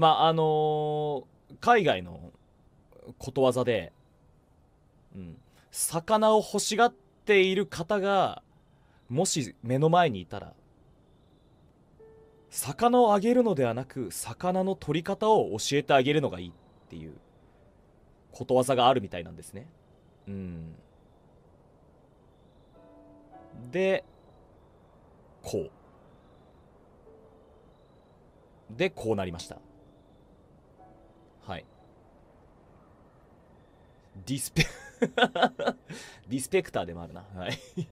まああのー、海外のことわざで、うん、魚を欲しがっている方がもし目の前にいたら魚をあげるのではなく魚の取り方を教えてあげるのがいいっていうことわざがあるみたいなんですね。うん、でこう。でこうなりました。はいディスペ ディスペクターでもあるなはい